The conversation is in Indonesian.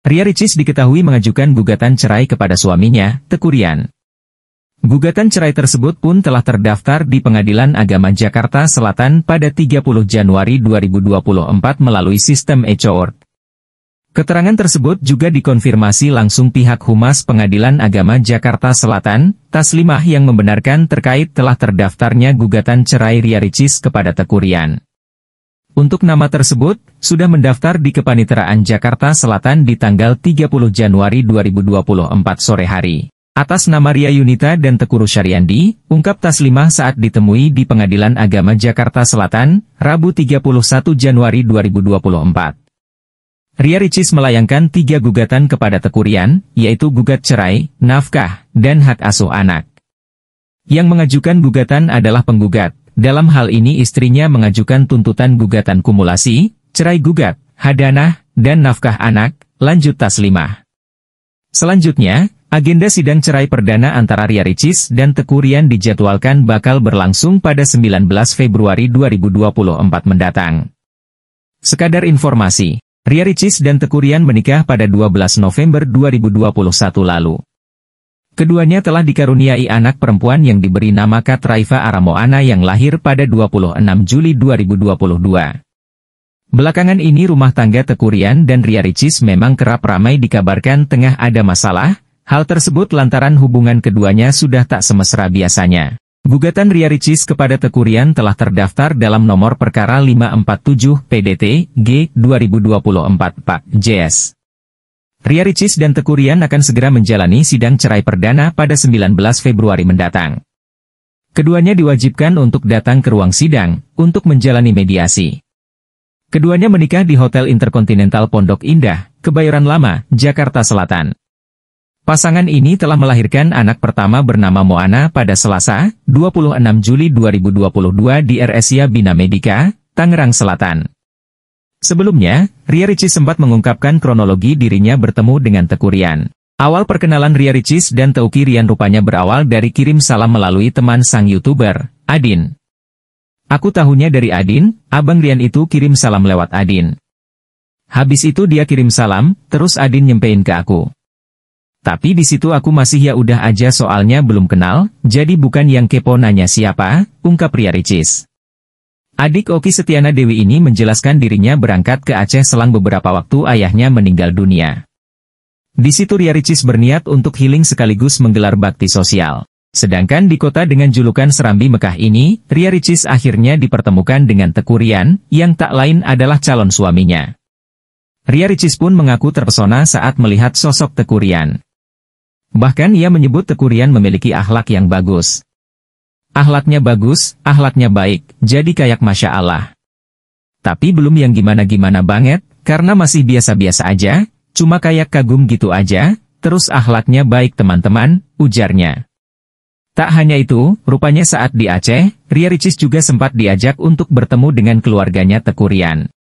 Ria Ricis diketahui mengajukan gugatan cerai kepada suaminya, Tekurian. Gugatan cerai tersebut pun telah terdaftar di Pengadilan Agama Jakarta Selatan pada 30 Januari 2024 melalui sistem e-court. Keterangan tersebut juga dikonfirmasi langsung pihak Humas Pengadilan Agama Jakarta Selatan, Taslimah yang membenarkan terkait telah terdaftarnya gugatan cerai Ria Ricis kepada Tekurian. Untuk nama tersebut, sudah mendaftar di Kepaniteraan Jakarta Selatan di tanggal 30 Januari 2024 sore hari. Atas nama Ria Yunita dan Tekuru Syariandi, ungkap Taslimah saat ditemui di Pengadilan Agama Jakarta Selatan, Rabu 31 Januari 2024. Ria Ricis melayangkan tiga gugatan kepada Tekurian, yaitu gugat cerai, nafkah, dan hak asuh anak. Yang mengajukan gugatan adalah penggugat, dalam hal ini istrinya mengajukan tuntutan gugatan kumulasi, cerai gugat, hadanah, dan nafkah anak, lanjut taslimah. Selanjutnya, agenda sidang cerai perdana antara Ria Ricis dan Tekurian dijadwalkan bakal berlangsung pada 19 Februari 2024 mendatang. Sekadar informasi, Ria Ricis dan Tekurian menikah pada 12 November 2021 lalu. Keduanya telah dikaruniai anak perempuan yang diberi nama Kat Raifa Aramoana yang lahir pada 26 Juli 2022. Belakangan ini rumah tangga Tekurian dan Ria Ricis memang kerap ramai dikabarkan tengah ada masalah, hal tersebut lantaran hubungan keduanya sudah tak semesra biasanya. Gugatan Ria Ricis kepada Tekurian telah terdaftar dalam nomor perkara 547 PDT G 2024 Pak JS. Ria Ricis dan Teku Rian akan segera menjalani sidang cerai perdana pada 19 Februari mendatang. Keduanya diwajibkan untuk datang ke ruang sidang, untuk menjalani mediasi. Keduanya menikah di Hotel Intercontinental Pondok Indah, Kebayoran Lama, Jakarta Selatan. Pasangan ini telah melahirkan anak pertama bernama Moana pada Selasa, 26 Juli 2022 di RSIA Bina Medica, Tangerang Selatan. Sebelumnya, Ria Ricis sempat mengungkapkan kronologi dirinya bertemu dengan Tekurian. Awal perkenalan Ria Ricis dan Teuki Rian rupanya berawal dari kirim salam melalui teman sang YouTuber, Adin. Aku tahunya dari Adin, abang Rian itu kirim salam lewat Adin. Habis itu dia kirim salam, terus Adin nyempein ke aku. Tapi di situ aku masih ya udah aja soalnya belum kenal, jadi bukan yang kepo nanya siapa, ungkap Ria Ricis. Adik Oki Setiana Dewi ini menjelaskan dirinya berangkat ke Aceh selang beberapa waktu ayahnya meninggal dunia. Di situ Ria Ricis berniat untuk healing sekaligus menggelar bakti sosial. Sedangkan di kota dengan julukan Serambi Mekah ini, Ria Ricis akhirnya dipertemukan dengan Tekurian, yang tak lain adalah calon suaminya. Ria Ricis pun mengaku terpesona saat melihat sosok Tekurian. Bahkan ia menyebut Tekurian memiliki akhlak yang bagus, Ahlaknya bagus, ahlaknya baik, jadi kayak Masya Allah. Tapi belum yang gimana-gimana banget, karena masih biasa-biasa aja, cuma kayak kagum gitu aja, terus ahlaknya baik teman-teman, ujarnya. Tak hanya itu, rupanya saat di Aceh, Ria Ricis juga sempat diajak untuk bertemu dengan keluarganya Tekurian.